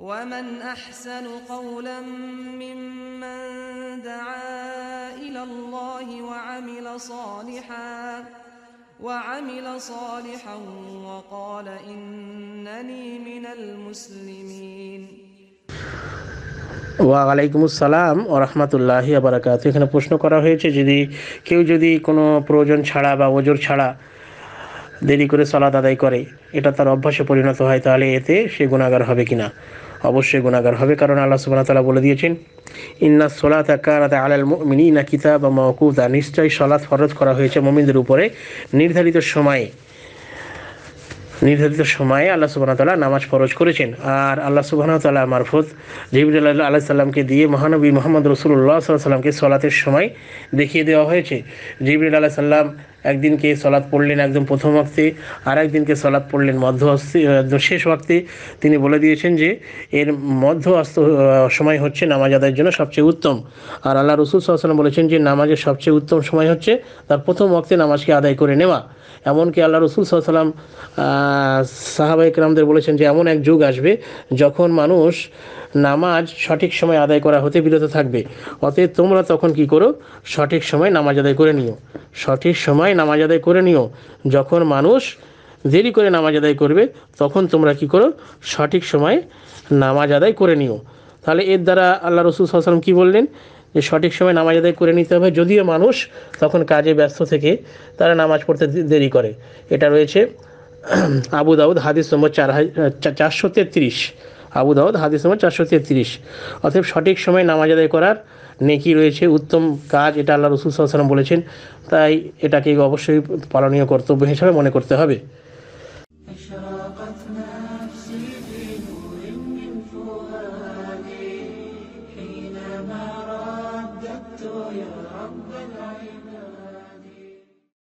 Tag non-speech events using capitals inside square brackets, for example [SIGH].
ومن احسن قولا ممن دعا الى الله وعمل صالحا وعمل صالحا وقال انني من المسلمين ওয়ালাইকুম আসসালাম ও রহমতুল্লাহি আবরাকাত এখানে প্রশ্ন করা হয়েছে যদি কেউ যদি কোনো প্রয়োজন ছাড়া বা ওজোর ছাড়া দেরি করে সলাদ আদায় করে এটা তার অভ্যাসে পরিণত হয় তাহলে এতে সে গুণাগার হবে কিনা অবশ্যই গুণাগার হবে কারণ আল্লাহ সুবাহ তালা বলে দিয়েছেন ইন্না সোলা তাকারাতে আলাল মিনি না কিতাব বা মকুতা নিশ্চয়ই সলাৎ ফরজ করা হয়েছে মমিনদের উপরে নির্ধারিত সময়ে নির্ধারিত সময়ে আল্লাহ সুবাহ তালা নামাজ ফরজ করেছেন আর আল্লাহ সুবাহ তালা মারফত জহিবুল আল্লাহ সাল্লামকে দিয়ে মহানবী মোহাম্মদ রসুল্লাহ সাল্লাহ সাল্লামকে সলাতের সময় দেখিয়ে দেওয়া হয়েছে জিবুল আল্লাহ সাল্লাম একদিনকে সলাৎ পড়লেন একদম প্রথম অক্তে আর একদিনকে সলাৎ পড়লেন মধ্য একদম শেষ ওয়াক্তে তিনি বলে দিয়েছেন যে এর মধ্য অস্ত সময় হচ্ছে নামাজ আদায়ের জন্য সবচেয়ে উত্তম আর আল্লাহ রসুল সাল্লাম বলেছেন যে নামাজের সবচেয়ে উত্তম সময় হচ্ছে তার প্রথম ওয়াক্তে নামাজকে আদায় করে নেওয়া এমনকি আল্লাহ রসুল সাল্লাম সাহাবাহিক রামদের বলেছেন যে এমন এক যুগ আসবে যখন মানুষ নামাজ সঠিক সময় আদায় করা হতে বিরত থাকবে অতএব তোমরা তখন কি করো সঠিক সময় নামাজ আদায় করে নিও সঠিক সময় নামাজ আদায় করে নিও যখন মানুষ দেরি করে নামাজ আদায় করবে তখন তোমরা কি করো সঠিক সময়ে নামাজ আদায় করে নিও তাহলে এর দ্বারা আল্লাহ রসুল সাল্লাম কী বললেন যে সঠিক সময় নামাজ আদায় করে নিতে হবে যদিও মানুষ তখন কাজে ব্যস্ত থেকে তারা নামাজ পড়তে দেরি করে এটা রয়েছে [CLEARS THROAT] আবু দাউদ হাদিস নম্বর চার চারশো তেত্রিশ আবু দাউদ হাদিস নম্বর চারশো তেত্রিশ অতএব সঠিক সময়ে নামাজ আদায় করার নেকি রয়েছে উত্তম কাজ এটা আল্লাহ রসুল সাল্লাম বলেছেন তাই এটাকে অবশ্যই পালনীয় কর্তব্য হিসাবে মনে করতে হবে يا رب العالمين